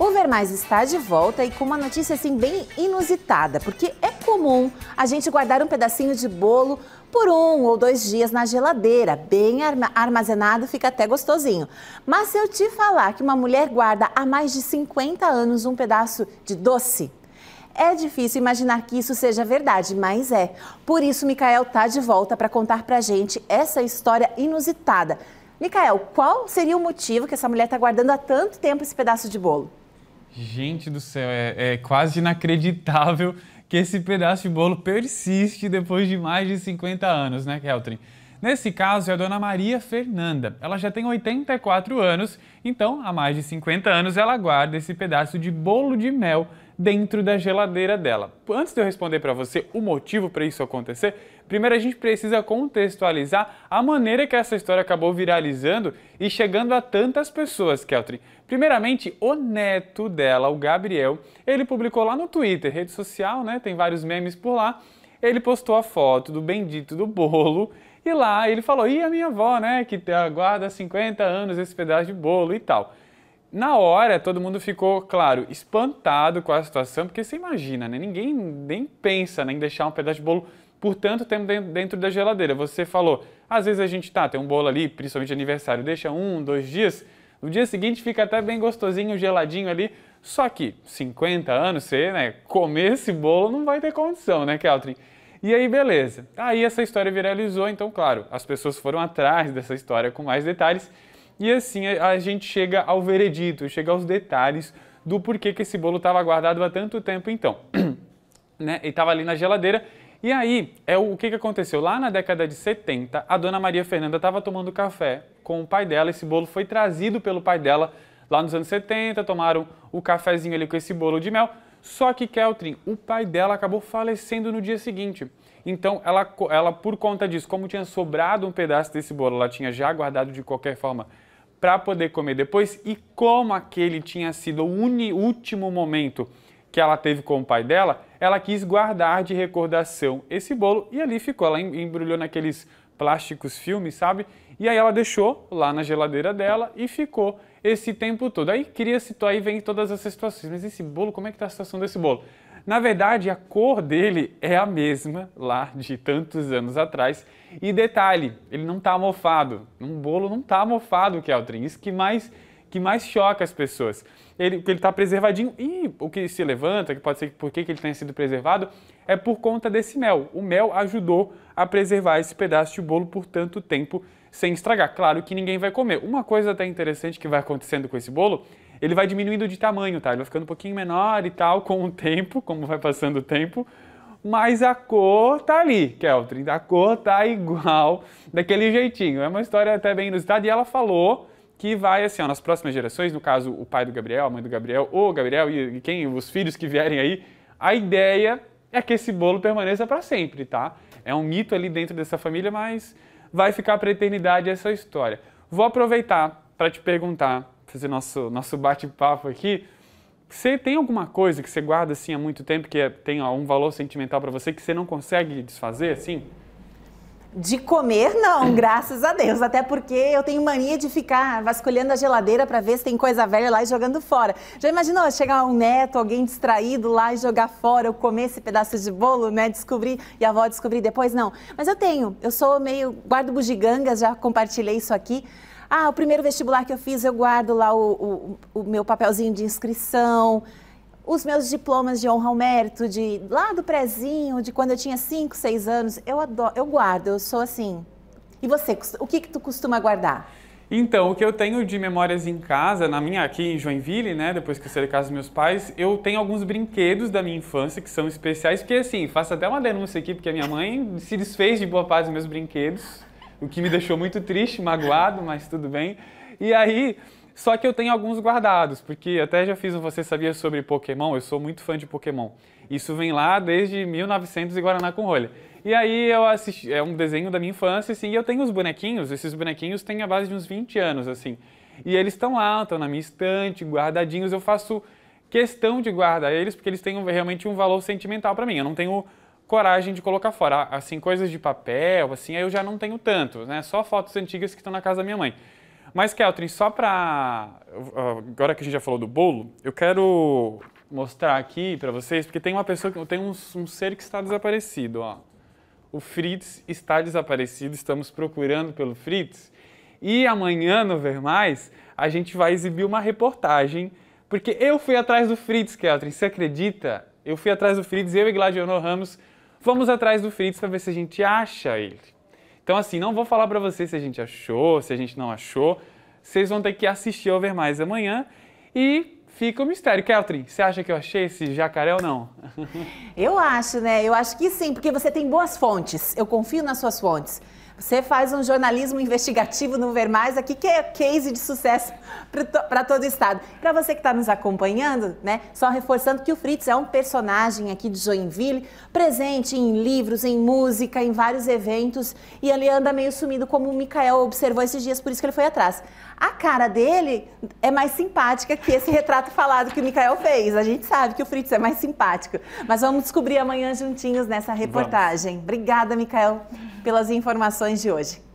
O mais está de volta e com uma notícia assim bem inusitada, porque é comum a gente guardar um pedacinho de bolo por um ou dois dias na geladeira, bem armazenado, fica até gostosinho. Mas se eu te falar que uma mulher guarda há mais de 50 anos um pedaço de doce, é difícil imaginar que isso seja verdade, mas é. Por isso, Micael tá de volta para contar para gente essa história inusitada. Micael, qual seria o motivo que essa mulher está guardando há tanto tempo esse pedaço de bolo? Gente do céu, é, é quase inacreditável que esse pedaço de bolo persiste depois de mais de 50 anos, né, Keltrin? Nesse caso é a dona Maria Fernanda. Ela já tem 84 anos, então há mais de 50 anos ela guarda esse pedaço de bolo de mel dentro da geladeira dela. Antes de eu responder para você o motivo para isso acontecer, primeiro a gente precisa contextualizar a maneira que essa história acabou viralizando e chegando a tantas pessoas, Keltry. Primeiramente, o neto dela, o Gabriel, ele publicou lá no Twitter, rede social, né? Tem vários memes por lá. Ele postou a foto do bendito do bolo e lá ele falou: e a minha avó, né, que aguarda 50 anos esse pedaço de bolo e tal. Na hora, todo mundo ficou, claro, espantado com a situação, porque você imagina, né? Ninguém nem pensa né, em deixar um pedaço de bolo por tanto tempo dentro da geladeira. Você falou, às vezes a gente tá, tem um bolo ali, principalmente de aniversário, deixa um, dois dias, no dia seguinte fica até bem gostosinho, geladinho ali. Só que 50 anos, você, né, comer esse bolo não vai ter condição, né, Keltrin? E aí, beleza. Aí essa história viralizou, então, claro, as pessoas foram atrás dessa história com mais detalhes. E assim a gente chega ao veredito, chega aos detalhes do porquê que esse bolo estava guardado há tanto tempo, então. né? E estava ali na geladeira. E aí, é o, o que, que aconteceu? Lá na década de 70, a dona Maria Fernanda estava tomando café com o pai dela. Esse bolo foi trazido pelo pai dela lá nos anos 70. Tomaram o cafezinho ali com esse bolo de mel. Só que Keltrin, o pai dela acabou falecendo no dia seguinte. Então, ela, ela, por conta disso, como tinha sobrado um pedaço desse bolo, ela tinha já guardado de qualquer forma para poder comer depois, e como aquele tinha sido o uni, último momento que ela teve com o pai dela, ela quis guardar de recordação esse bolo e ali ficou. Ela embrulhou naqueles plásticos filmes, sabe? E aí ela deixou lá na geladeira dela e ficou esse tempo todo. Aí cria-se, aí vem todas essas situações. Mas esse bolo, como é que está a situação desse bolo? Na verdade, a cor dele é a mesma lá de tantos anos atrás. E detalhe, ele não está mofado. Um bolo não está mofado, Keltrin. Isso que mais que mais choca as pessoas. Ele está preservadinho e o que se levanta, que pode ser porque que ele tenha sido preservado, é por conta desse mel. O mel ajudou a preservar esse pedaço de bolo por tanto tempo sem estragar. Claro que ninguém vai comer. Uma coisa até interessante que vai acontecendo com esse bolo, ele vai diminuindo de tamanho, tá? Ele vai ficando um pouquinho menor e tal com o tempo, como vai passando o tempo mas a cor tá ali, Keltrin. A cor tá igual, daquele jeitinho. É uma história até bem inusitada e ela falou que vai, assim, ó, nas próximas gerações, no caso, o pai do Gabriel, a mãe do Gabriel, ou Gabriel e quem, os filhos que vierem aí, a ideia é que esse bolo permaneça para sempre, tá? É um mito ali dentro dessa família, mas vai ficar para eternidade essa história. Vou aproveitar para te perguntar, fazer nosso, nosso bate-papo aqui, você tem alguma coisa que você guarda, assim, há muito tempo, que é, tem ó, um valor sentimental para você, que você não consegue desfazer, assim? De comer, não, hum. graças a Deus. Até porque eu tenho mania de ficar vasculhando a geladeira para ver se tem coisa velha lá e jogando fora. Já imaginou chegar um neto, alguém distraído lá e jogar fora, eu comer esse pedaço de bolo, né? Descobrir e a avó descobrir depois? Não. Mas eu tenho, eu sou meio guardo bugigangas, já compartilhei isso aqui. Ah, o primeiro vestibular que eu fiz, eu guardo lá o, o, o meu papelzinho de inscrição os meus diplomas de honra ao mérito, de lá do prezinho, de quando eu tinha 5, 6 anos, eu adoro, eu guardo, eu sou assim. E você, o que que tu costuma guardar? Então, o que eu tenho de memórias em casa, na minha aqui em Joinville, né, depois que eu saí da casa dos meus pais, eu tenho alguns brinquedos da minha infância que são especiais, porque assim, faço até uma denúncia aqui, porque a minha mãe se desfez de boa parte dos meus brinquedos, o que me deixou muito triste, magoado, mas tudo bem. E aí, só que eu tenho alguns guardados, porque até já fiz um Você Sabia sobre Pokémon, eu sou muito fã de Pokémon. Isso vem lá desde 1900 e Guaraná com rolha. E aí eu assisti, é um desenho da minha infância, assim, e eu tenho os bonequinhos, esses bonequinhos têm a base de uns 20 anos, assim. E eles estão lá, estão na minha estante, guardadinhos, eu faço questão de guardar eles, porque eles têm realmente um valor sentimental para mim. Eu não tenho coragem de colocar fora. Assim, coisas de papel, assim, Aí eu já não tenho tanto, né? Só fotos antigas que estão na casa da minha mãe. Mas, Keltrin, só para... Agora que a gente já falou do bolo, eu quero mostrar aqui para vocês, porque tem uma pessoa, tem um, um ser que está desaparecido, ó. O Fritz está desaparecido, estamos procurando pelo Fritz. E amanhã no Ver Mais, a gente vai exibir uma reportagem, porque eu fui atrás do Fritz, Keltrin, você acredita? Eu fui atrás do Fritz, eu e Gladionor Ramos fomos atrás do Fritz para ver se a gente acha ele. Então, assim, não vou falar para vocês se a gente achou, se a gente não achou. Vocês vão ter que assistir Over Mais amanhã e fica o mistério. Keltrin, você acha que eu achei esse jacaré ou não? Eu acho, né? Eu acho que sim, porque você tem boas fontes. Eu confio nas suas fontes. Você faz um jornalismo investigativo no Ver Mais aqui, que é case de sucesso para todo o estado. Para você que está nos acompanhando, né? Só reforçando que o Fritz é um personagem aqui de Joinville, presente em livros, em música, em vários eventos, e ele anda meio sumido, como o Mikael observou esses dias, por isso que ele foi atrás. A cara dele é mais simpática que esse retrato falado que o Mikael fez. A gente sabe que o Fritz é mais simpático. Mas vamos descobrir amanhã juntinhos nessa reportagem. Vamos. Obrigada, Mikael pelas informações de hoje.